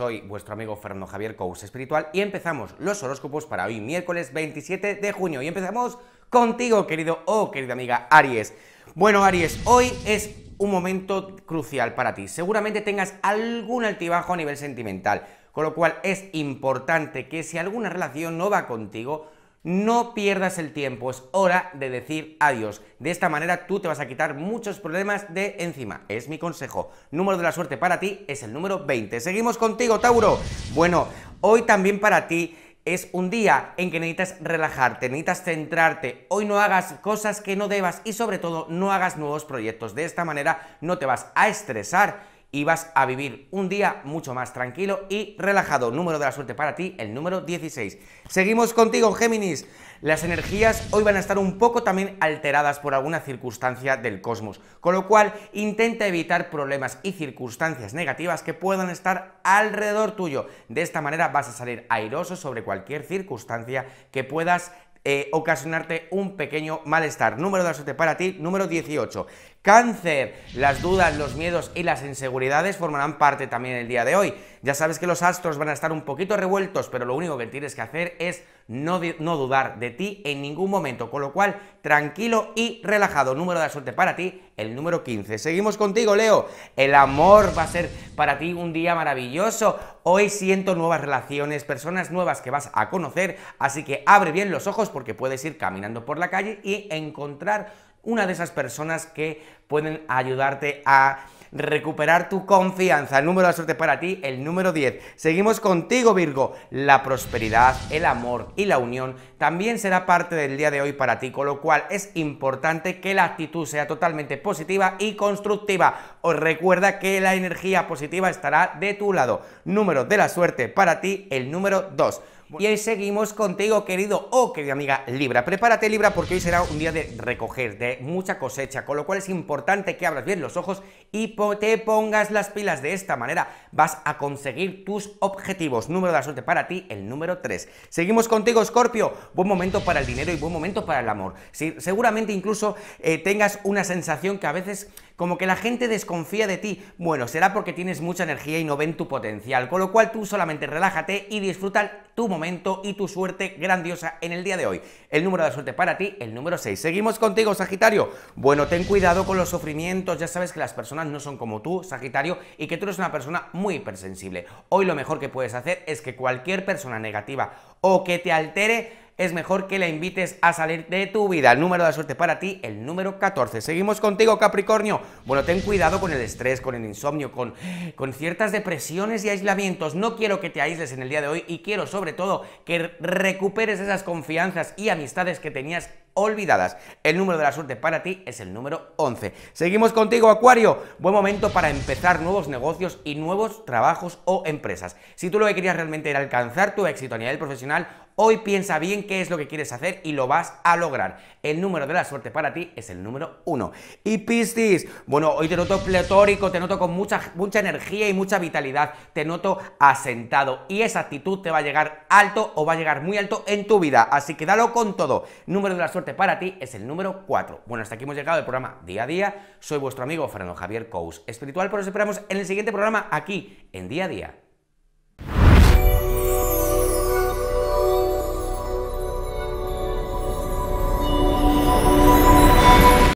soy vuestro amigo Fernando Javier Cous Espiritual y empezamos los horóscopos para hoy, miércoles 27 de junio. Y empezamos contigo, querido o oh, querida amiga Aries. Bueno, Aries, hoy es un momento crucial para ti. Seguramente tengas algún altibajo a nivel sentimental, con lo cual es importante que si alguna relación no va contigo, no pierdas el tiempo, es hora de decir adiós. De esta manera tú te vas a quitar muchos problemas de encima. Es mi consejo. Número de la suerte para ti es el número 20. Seguimos contigo, Tauro. Bueno, hoy también para ti es un día en que necesitas relajarte, necesitas centrarte, hoy no hagas cosas que no debas y sobre todo no hagas nuevos proyectos. De esta manera no te vas a estresar y vas a vivir un día mucho más tranquilo y relajado. Número de la suerte para ti, el número 16. Seguimos contigo, Géminis. Las energías hoy van a estar un poco también alteradas por alguna circunstancia del cosmos, con lo cual intenta evitar problemas y circunstancias negativas que puedan estar alrededor tuyo. De esta manera vas a salir airoso sobre cualquier circunstancia que puedas eh, ocasionarte un pequeño malestar. Número de la suerte para ti, número 18 cáncer. Las dudas, los miedos y las inseguridades formarán parte también el día de hoy. Ya sabes que los astros van a estar un poquito revueltos, pero lo único que tienes que hacer es no, no dudar de ti en ningún momento, con lo cual tranquilo y relajado. Número de la suerte para ti, el número 15. Seguimos contigo, Leo. El amor va a ser para ti un día maravilloso. Hoy siento nuevas relaciones, personas nuevas que vas a conocer, así que abre bien los ojos porque puedes ir caminando por la calle y encontrar una de esas personas que pueden ayudarte a recuperar tu confianza. El número de la suerte para ti, el número 10. Seguimos contigo, Virgo. La prosperidad, el amor y la unión también será parte del día de hoy para ti, con lo cual es importante que la actitud sea totalmente positiva y constructiva. Os recuerda que la energía positiva estará de tu lado. Número de la suerte para ti, el número 2. Y ahí seguimos contigo, querido o oh, querida amiga Libra. Prepárate, Libra, porque hoy será un día de recoger, de mucha cosecha, con lo cual es importante que abras bien los ojos y te pongas las pilas. De esta manera vas a conseguir tus objetivos. Número de la suerte para ti, el número 3. Seguimos contigo, Scorpio. Buen momento para el dinero y buen momento para el amor. si seguramente incluso eh, tengas una sensación que a veces como que la gente desconfía de ti. Bueno, será porque tienes mucha energía y no ven tu potencial, con lo cual tú solamente relájate y disfruta tu momento y tu suerte grandiosa en el día de hoy. El número de suerte para ti, el número 6. Seguimos contigo, Sagitario. Bueno, ten cuidado con los sufrimientos, ya sabes que las personas no son como tú, Sagitario, y que tú eres una persona muy hipersensible. Hoy lo mejor que puedes hacer es que cualquier persona negativa o que te altere, es mejor que la invites a salir de tu vida. El número de la suerte para ti, el número 14. Seguimos contigo, Capricornio. Bueno, ten cuidado con el estrés, con el insomnio, con, con ciertas depresiones y aislamientos. No quiero que te aísles en el día de hoy y quiero sobre todo que recuperes esas confianzas y amistades que tenías olvidadas. El número de la suerte para ti es el número 11. Seguimos contigo, Acuario. Buen momento para empezar nuevos negocios y nuevos trabajos o empresas. Si tú lo que querías realmente era alcanzar tu éxito a nivel profesional, Hoy piensa bien qué es lo que quieres hacer y lo vas a lograr. El número de la suerte para ti es el número 1. Y Piscis, bueno, hoy te noto pletórico, te noto con mucha, mucha energía y mucha vitalidad, te noto asentado y esa actitud te va a llegar alto o va a llegar muy alto en tu vida, así que dalo con todo. Número de la suerte para ti es el número 4. Bueno, hasta aquí hemos llegado al programa Día a Día. Soy vuestro amigo Fernando Javier Cous, espiritual, pero os esperamos en el siguiente programa aquí, en Día a Día